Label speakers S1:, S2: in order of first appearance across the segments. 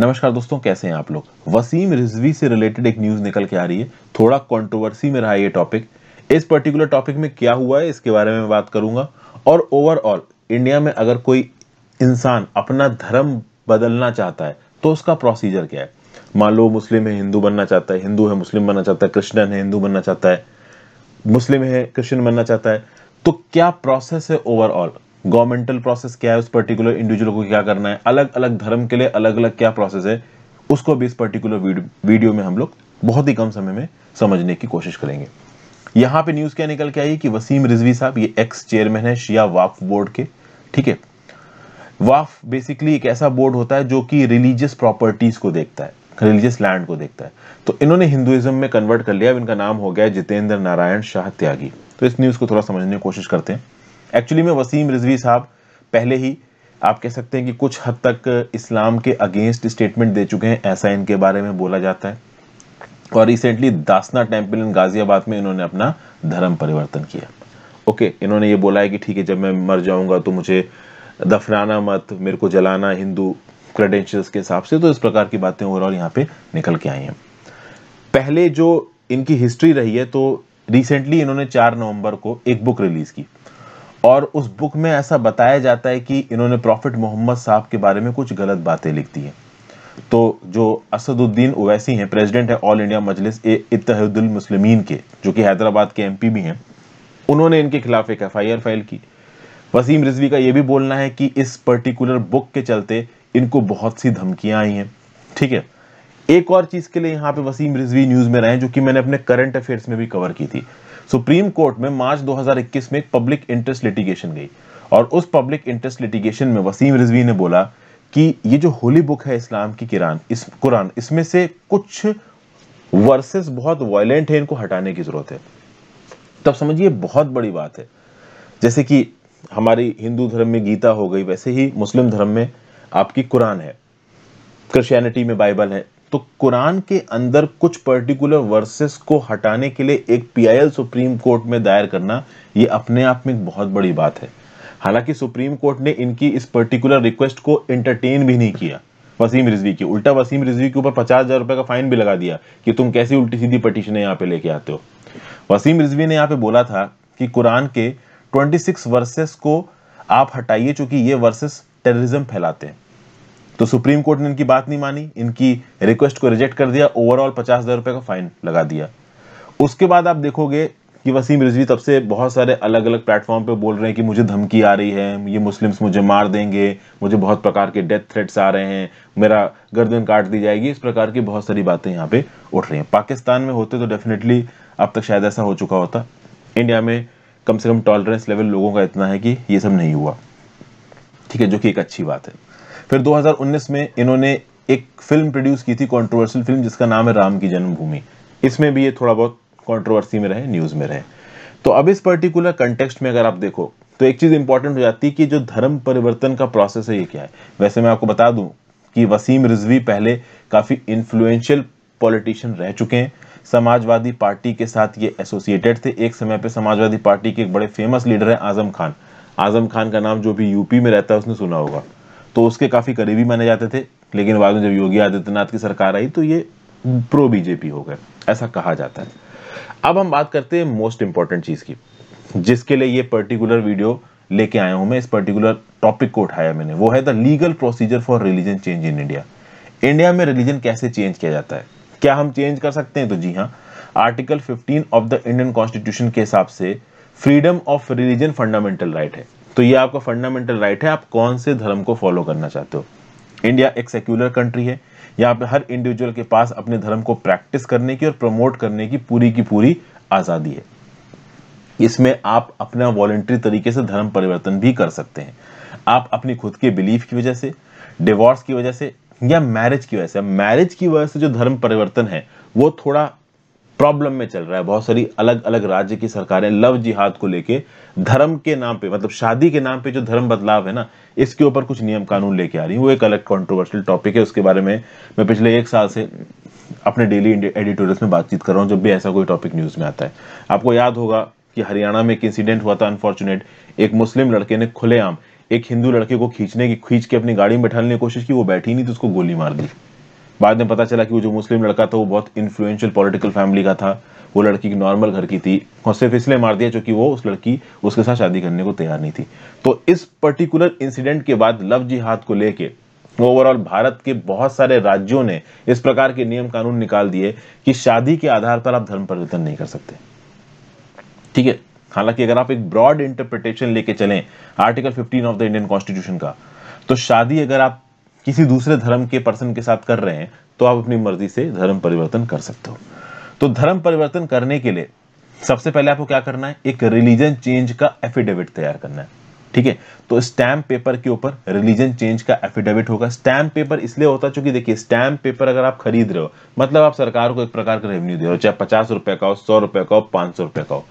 S1: नमस्कार दोस्तों कैसे हैं आप लोग वसीम रिजवी से रिलेटेड एक न्यूज निकल के आ रही है थोड़ा कंट्रोवर्सी में रहा ये टॉपिक इस पर्टिकुलर टॉपिक में क्या हुआ है इसके बारे में बात करूंगा और ओवरऑल इंडिया में अगर कोई इंसान अपना धर्म बदलना चाहता है तो उसका प्रोसीजर क्या है मान लो मुस्लिम है हिंदू बनना चाहता है हिंदू है मुस्लिम बनना चाहता है क्रिश्चन है हिंदू बनना चाहता है मुस्लिम है क्रिश्चियन बनना चाहता है तो क्या प्रोसेस है ओवरऑल गवर्नमेंटल प्रोसेस क्या है उस पर्टिकुलर इंडिविजुअल को क्या करना है अलग अलग धर्म के लिए अलग अलग क्या प्रोसेस है उसको भी इस पर्टिकुलर वीडियो में हम लोग बहुत ही कम समय में समझने की कोशिश करेंगे यहां पे न्यूज़ क्या निकल के आई कि वसीम रिजवी साहब ये एक्स चेयरमैन है शिया वाफ बोर्ड के ठीक है वाफ बेसिकली एक ऐसा बोर्ड होता है जो कि रिलीजियस प्रॉपर्टीज़ को देखता है रिलीजियस लैंड को देखता है तो इन्होंने हिंदुइज्म में कन्वर्ट कर लिया अब इनका नाम हो गया जितेंद्र नारायण शाह त्यागी तो इस न्यूज़ को थोड़ा समझने की कोशिश करते हैं एक्चुअली में वसीम रिजवी साहब पहले ही आप कह सकते हैं कि कुछ हद तक इस्लाम के अगेंस्ट स्टेटमेंट दे चुके हैं ऐसा इनके बारे में बोला जाता है और recently Dasna temple in Ghaziabad में इन्होंने अपना धर्म परिवर्तन किया ओके इन्होंने ये बोला है कि ठीक है जब मैं मर जाऊंगा तो मुझे दफनाना मत मेरे को जलाना हिंदू क्रेडेंशियल्स के हिसाब से तो इस प्रकार की बातें ओवरऑल यहाँ पे निकल के आई हैं पहले जो इनकी हिस्ट्री रही है तो रिसेंटली इन्होंने चार नवंबर को एक बुक रिलीज़ की और उस बुक में ऐसा बताया जाता है कि इन्होंने प्रॉफिट मोहम्मद साहब के बारे में कुछ गलत बातें लिख दी हैं तो जो असदुद्दीन ओवैसी हैं प्रेसिडेंट है ऑल इंडिया मजलिस इतहदुल मुस्लिमीन के जो कि हैदराबाद के एमपी भी हैं उन्होंने इनके खिलाफ एक एफआईआर फाइल की वसीम रिजवी का यह भी बोलना है कि इस पर्टिकुलर बुक के चलते इनको बहुत सी धमकियां आई हैं ठीक है एक और चीज़ के लिए यहाँ पे वसीम रिजवी न्यूज़ में रहे जो कि मैंने अपने करंट अफेयर्स में भी कवर की थी सुप्रीम कोर्ट में मार्च 2021 में एक पब्लिक इंटरेस्ट लिटिगेशन गई और उस पब्लिक इंटरेस्ट लिटिगेशन में वसीम रिजवी ने बोला कि ये जो होली बुक है इस्लाम की किरान इस कुरान इसमें से कुछ वर्सेस बहुत वायलेंट है इनको हटाने की जरूरत है तब समझिए बहुत बड़ी बात है जैसे कि हमारी हिंदू धर्म में गीता हो गई वैसे ही मुस्लिम धर्म में आपकी कुरान है क्रिश्चियनिटी में बाइबल है तो कुरान के अंदर कुछ पर्टिकुलर वर्सेस को हटाने के लिए एक पीआईएल सुप्रीम कोर्ट में दायर करना ये अपने आप में बहुत बड़ी बात है हालांकि सुप्रीम कोर्ट ने इनकी इस पर्टिकुलर रिक्वेस्ट को एंटरटेन भी नहीं किया वसीम रिजवी की उल्टा वसीम रिजवी के ऊपर पचास हजार रुपए का फाइन भी लगा दिया कि तुम कैसी उल्टी सीधी पटिशन यहाँ पे लेके आते हो वसीम रिजवी ने यहाँ पे बोला था कि कुरान के 26 वर्सेस को आप हटाइए चूंकि ये वर्सेस टेररिज्म फैलाते हैं तो सुप्रीम कोर्ट ने इनकी बात नहीं मानी इनकी रिक्वेस्ट को रिजेक्ट कर दिया ओवरऑल पचास हजार रुपये का फाइन लगा दिया उसके बाद आप देखोगे कि वसीम रिजवी तब से बहुत सारे अलग अलग प्लेटफॉर्म पे बोल रहे हैं कि मुझे धमकी आ रही है ये मुस्लिम्स मुझे मार देंगे मुझे बहुत प्रकार के डेथ थ्रेट्स आ रहे हैं मेरा गर्दन काट दी जाएगी इस प्रकार की बहुत सारी बातें यहाँ पे उठ रही हैं पाकिस्तान में होते तो डेफिनेटली अब तक शायद ऐसा हो चुका होता इंडिया में कम से कम टॉलरेंस लेवल लोगों का इतना है कि ये सब नहीं हुआ ठीक है जो कि एक अच्छी बात है फिर 2019 में इन्होंने एक फिल्म प्रोड्यूस की थी कॉन्ट्रोवर्सियल फिल्म जिसका नाम है राम की जन्मभूमि इसमें भी ये थोड़ा बहुत कॉन्ट्रोवर्सी में रहे न्यूज़ में रहे तो अब इस पर्टिकुलर कंटेक्स्ट में अगर आप देखो तो एक चीज़ इंपॉर्टेंट हो जाती है कि जो धर्म परिवर्तन का प्रोसेस है ये क्या है वैसे मैं आपको बता दूं कि वसीम रिजवी पहले काफ़ी इन्फ्लुएंशियल पॉलिटिशियन रह चुके हैं समाजवादी पार्टी के साथ ये एसोसिएटेड थे एक समय पे समाजवादी पार्टी के एक बड़े फेमस लीडर हैं आजम खान आजम खान का नाम जो भी यूपी में रहता है उसने सुना होगा तो उसके काफ़ी करीबी माने जाते थे लेकिन बाद में जब योगी आदित्यनाथ की सरकार आई तो ये प्रो बीजेपी हो गए ऐसा कहा जाता है अब हम बात करते हैं मोस्ट इंपॉर्टेंट चीज़ की जिसके लिए ये पर्टिकुलर वीडियो लेके आया हूं मैं इस पर्टिकुलर टॉपिक को उठाया मैंने वो है the legal procedure for religion change in India India में रिलीजन कैसे चेंज किया जाता है क्या हम चेंज कर सकते हैं तो जी हाँ article 15 of the Indian constitution के हिसाब से freedom of religion fundamental right है तो ये आपका फंडामेंटल राइट right है आप कौन से धर्म को फॉलो करना चाहते हो इंडिया एक सेक्युलर कंट्री है यहाँ पे हर इंडिविजुअल के पास अपने धर्म को प्रैक्टिस करने की और प्रमोट करने की पूरी की पूरी आज़ादी है इसमें आप अपना वॉलेंट्री तरीके से धर्म परिवर्तन भी कर सकते हैं आप अपनी खुद के बिलीफ की वजह से डिवोर्स की वजह से या मैरिज की वजह से मैरिज की वजह से जो धर्म परिवर्तन है वो थोड़ा प्रॉब्लम में चल रहा है बहुत सारी अलग अलग राज्य की सरकारें लव जिहाद को लेके धर्म के नाम पे मतलब शादी के नाम पे जो धर्म बदलाव है ना इसके ऊपर कुछ नियम कानून लेके आ रही है वो एक अलग कॉन्ट्रोवर्शियल टॉपिक है उसके बारे में मैं पिछले एक साल से अपने डेली एडिटोरियल में बातचीत कर रहा हूँ जब भी ऐसा कोई टॉपिक न्यूज़ में आता है आपको याद होगा कि हरियाणा में एक इंसिडेंट हुआ था अनफॉर्चुनेट एक मुस्लिम लड़के ने खुलेआम एक हिंदू लड़के को खींचने की खींच के अपनी गाड़ी में बैठाने की कोशिश की वो बैठी नहीं तो उसको गोली मार दी बाद में पता चला कि वो जो मुस्लिम लड़का था वो बहुत इन्फ्लुएंशियल पॉलिटिकल फैमिली का था वो लड़की की नॉर्मल घर की थी और सिर्फ इसलिए मार दिया क्योंकि वो उस लड़की उसके साथ शादी करने को तैयार नहीं थी तो इस पर्टिकुलर इंसिडेंट के बाद लव जिहाद को लेके ओवरऑल भारत के बहुत सारे राज्यों ने इस प्रकार के नियम कानून निकाल दिए कि शादी के आधार पर आप धर्म परिवर्तन नहीं कर सकते ठीक है हालांकि अगर आप एक ब्रॉड इंटरप्रिटेशन लेके चलें article 15 of the Indian constitution का तो शादी अगर आप किसी दूसरे धर्म के पर्सन के साथ कर रहे हैं तो आप अपनी मर्जी से धर्म परिवर्तन कर सकते हो तो धर्म परिवर्तन करने के लिए सबसे पहले आपको क्या करना है एक रिलीजन चेंज का एफिडेविट तैयार करना है ठीक है तो स्टैम्प पेपर के ऊपर रिलीजन चेंज का एफिडेविट होगा स्टैम्प पेपर इसलिए होता है चूंकि देखिए स्टैम्प पेपर अगर आप खरीद रहे हो मतलब आप सरकार को एक प्रकार का रेवेन्यू दे रहे हो चाहे पचास रुपए का हो सौ रुपए का हो पांच सौ रुपए का हो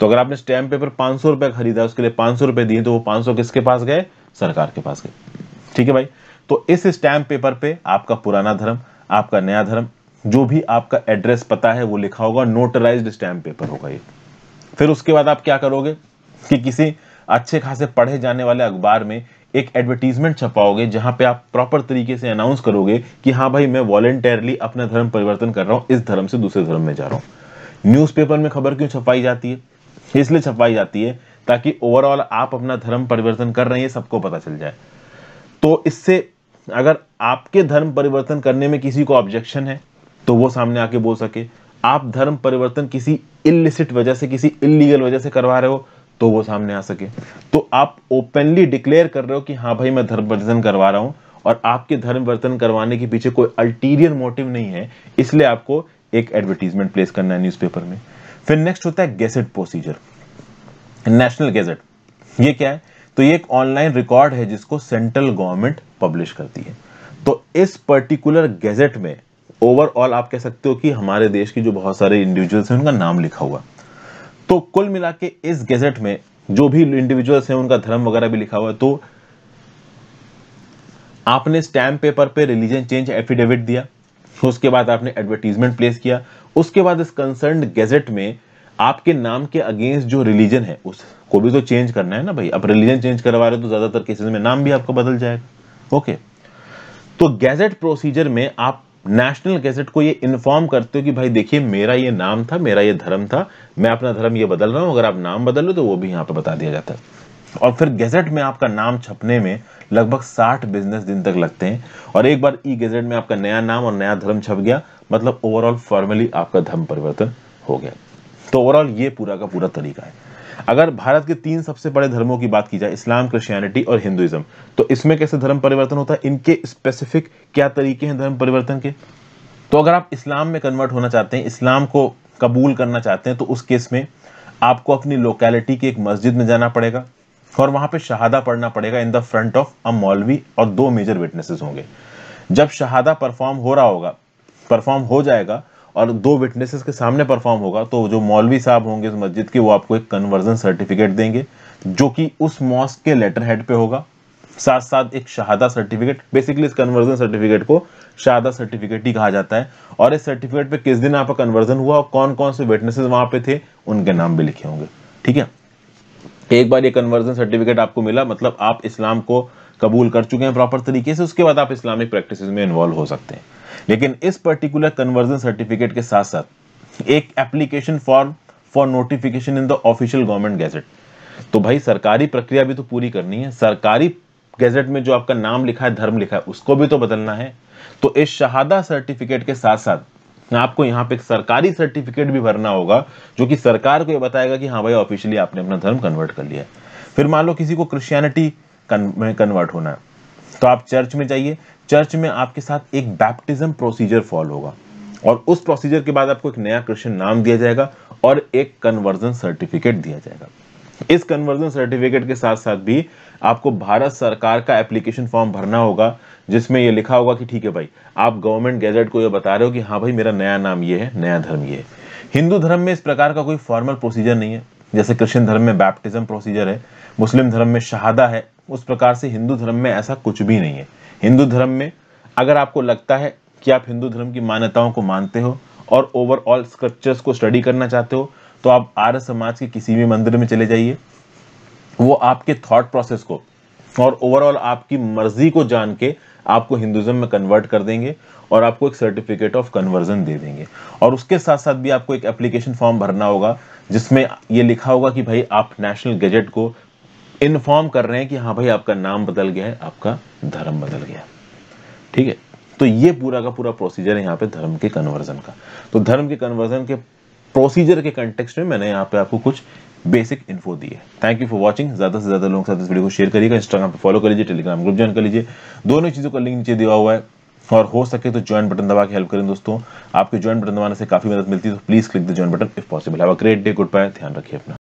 S1: तो अगर आपने स्टैम्प पेपर पांच सौ रुपए खरीदा उसके लिए पांच सौ रुपए दिए तो वो पांच सौ किसके पास गए सरकार के पास गए ठीक है भाई तो इस स्टैम्प पेपर पे आपका पुराना धर्म आपका नया धर्म जो भी आपका एड्रेस पता है वो लिखा होगा नोटराइज स्टैम्प पेपर होगा ये फिर उसके बाद आप क्या करोगे कि किसी अच्छे खासे पढ़े जाने वाले अखबार में एक एडवर्टीजमेंट छपाओगे जहां पे आप प्रॉपर तरीके से अनाउंस करोगे कि हाँ भाई मैं वॉलेंटियरली अपना धर्म परिवर्तन कर रहा हूं इस धर्म से दूसरे धर्म में जा रहा हूं न्यूज़पेपर में खबर क्यों छपाई जाती है इसलिए छपाई जाती है ताकि ओवरऑल आप अपना धर्म परिवर्तन कर रहे हैं सबको पता चल जाए तो इससे अगर आपके धर्म परिवर्तन करने में किसी को ऑब्जेक्शन है तो वो सामने आके बोल सके आप धर्म परिवर्तन किसी इलिसिट वजह से किसी इलीगल वजह से करवा रहे हो तो वो सामने आ सके तो आप ओपनली डिक्लेयर कर रहे हो कि हाँ भाई मैं धर्म परिवर्तन करवा रहा हूं और आपके धर्म परिवर्तन करवाने के पीछे कोई अल्टीरियर मोटिव नहीं है इसलिए आपको एक एडवर्टीजमेंट प्लेस करना है न्यूज़पेपर में फिर नेक्स्ट होता है गेजेट प्रोसीजर नेशनल गेजेट ये क्या है तो ये एक ऑनलाइन रिकॉर्ड है जिसको सेंट्रल गवर्नमेंट पब्लिश करती है तो इस पर्टिकुलर गैजेट में ओवरऑल आप कह सकते हो कि हमारे देश की जो बहुत सारे इंडिविजुअल्स हैं उनका नाम लिखा हुआ तो कुल मिला के इस गैजेट में जो भी इंडिविजुअल्स हैं उनका धर्म वगैरह भी लिखा हुआ है तो आपने स्टैम्प पेपर पे रिलीजन चेंज एफिडेविट दिया उसके बाद आपने एडवर्टीजमेंट प्लेस किया उसके बाद इस कंसर्न गैजेट में आपके नाम के अगेंस्ट जो रिलीजन है उस को भी तो चेंज करना है ना भाई आप रिलीजन चेंज करवा रहे हो तो ज्यादातर केसेस में नाम भी आपका बदल जाएगा ओके तो गैजेट प्रोसीजर में आप नेशनल गैजेट को ये इन्फॉर्म करते हो कि भाई देखिए मेरा ये नाम था मेरा ये धर्म था मैं अपना धर्म ये बदल रहा हूं अगर आप नाम बदल लो तो वो भी यहाँ पर बता दिया जाता है और फिर गैजेट में आपका नाम छपने में लगभग 60 बिजनेस दिन तक लगते हैं और एक बार ई गैजेट में आपका नया नाम और नया धर्म छप गया मतलब ओवरऑल फॉर्मली आपका धर्म परिवर्तन हो गया तो ओवरऑल ये पूरा का पूरा तरीका है अगर भारत के तीन सबसे बड़े धर्मों की बात की जाए इस्लाम क्रिश्चियनिटी और हिंदुइज्म तो इसमें कैसे धर्म परिवर्तन होता है इनके स्पेसिफिक क्या तरीके हैं धर्म परिवर्तन के तो अगर आप इस्लाम में कन्वर्ट होना चाहते हैं इस्लाम को कबूल करना चाहते हैं तो उस केस में आपको अपनी लोकेलिटी की एक मस्जिद में जाना पड़ेगा और वहाँ पे शहादा पढ़ना पड़ेगा in the front of a मौलवी और दो मेजर विटनेसेस होंगे जब शहादा परफॉर्म हो रहा होगा परफॉर्म हो जाएगा और दो विटनेसेस के सामने परफॉर्म होगा तो जो मौलवी साहब होंगे इस मस्जिद के वो आपको एक कन्वर्जन सर्टिफिकेट देंगे जो कि उस मॉस्क के लेटर हेड पे होगा साथ साथ एक शहादा सर्टिफिकेट बेसिकली इस कन्वर्जन सर्टिफिकेट को शहादा सर्टिफिकेट ही कहा जाता है और इस सर्टिफिकेट पे किस दिन आपका कन्वर्जन हुआ और कौन कौन से विटनेसेस वहां पे थे उनके नाम भी लिखे होंगे ठीक है एक बार ये कन्वर्जन सर्टिफिकेट आपको मिला मतलब आप इस्लाम को कबूल कर चुके हैं प्रॉपर तरीके से उसके बाद आप इस्लामिक प्रैक्टिस में इन्वॉल्व हो सकते हैं लेकिन इस पर्टिकुलर कन्वर्जन सर्टिफिकेट के साथ साथ एक application form for notification in the official government gazette तो भाई सरकारी प्रक्रिया भी तो पूरी करनी है सरकारी गैजेट में जो आपका नाम लिखा है धर्म लिखा है उसको भी तो बदलना है तो इस शहादा सर्टिफिकेट के साथ साथ आपको यहाँ पे सरकारी सर्टिफिकेट भी भरना होगा जो कि सरकार को ये बताएगा कि हाँ भाई ऑफिशियली आपने अपना धर्म कन्वर्ट कर लिया फिर मान लो किसी को क्रिश्चियनिटी कन, में कन्वर्ट होना है तो आप चर्च में जाइए चर्च में आपके साथ एक बैप्टिज्म प्रोसीजर फॉलो होगा और उस प्रोसीजर के बाद आपको एक नया क्रिश्चियन नाम दिया जाएगा और एक कन्वर्जन सर्टिफिकेट दिया जाएगा इस कन्वर्जन सर्टिफिकेट के साथ साथ भी आपको भारत सरकार का एप्लीकेशन फॉर्म भरना होगा जिसमें ये लिखा होगा कि ठीक है भाई आप गवर्नमेंट गैजेट को ये बता रहे हो कि हाँ भाई मेरा नया नाम ये है नया धर्म ये है हिंदू धर्म में इस प्रकार का कोई फॉर्मल प्रोसीजर नहीं है जैसे क्रिश्चियन धर्म में बैप्टिज्म प्रोसीजर है मुस्लिम धर्म में शहादा है उस प्रकार से हिंदू धर्म में ऐसा कुछ भी नहीं है हिंदू धर्म में अगर आपको लगता है कि आप हिंदू धर्म की मान्यताओं को मानते हो और ओवरऑल स्क्रिप्चर्स को स्टडी करना चाहते हो तो आप आर्य समाज के किसी भी मंदिर में चले जाइए वो आपके थॉट प्रोसेस को और ओवरऑल आपकी मर्जी को जान के आपको हिंदुज्म में कन्वर्ट कर देंगे और आपको एक सर्टिफिकेट ऑफ कन्वर्जन दे देंगे और उसके साथ साथ भी आपको एक एप्लीकेशन फॉर्म भरना होगा जिसमें ये लिखा होगा कि भाई आप नेशनल गजट को इन्फॉर्म कर रहे हैं कि हाँ भाई आपका नाम बदल गया है आपका धर्म बदल गया ठीक है तो ये पूरा का पूरा प्रोसीजर है यहाँ पे धर्म के कन्वर्जन का तो धर्म के कन्वर्जन के प्रोसीजर के कंटेक्स्ट में मैंने यहाँ पे आपको कुछ बेसिक इन्फो दी है थैंक यू फॉर वॉचिंग ज्यादा से ज्यादा लोगों के साथ इस वीडियो को शेयर करिएगा इंस्टाग्राम पर फॉलो कर लीजिए टेलीग्राम ग्रुप ज्वाइन कर लीजिए दोनों चीज़ों का लिंक नीचे दिया हुआ है और हो सके तो ज्वाइन बटन दबा के हेल्प करें दोस्तों आपके ज्वाइन बटन दबाने से काफी मदद मिलती है तो please click the join button if possible है ग्रेट डे गुड बाय ध्यान रखिए अपना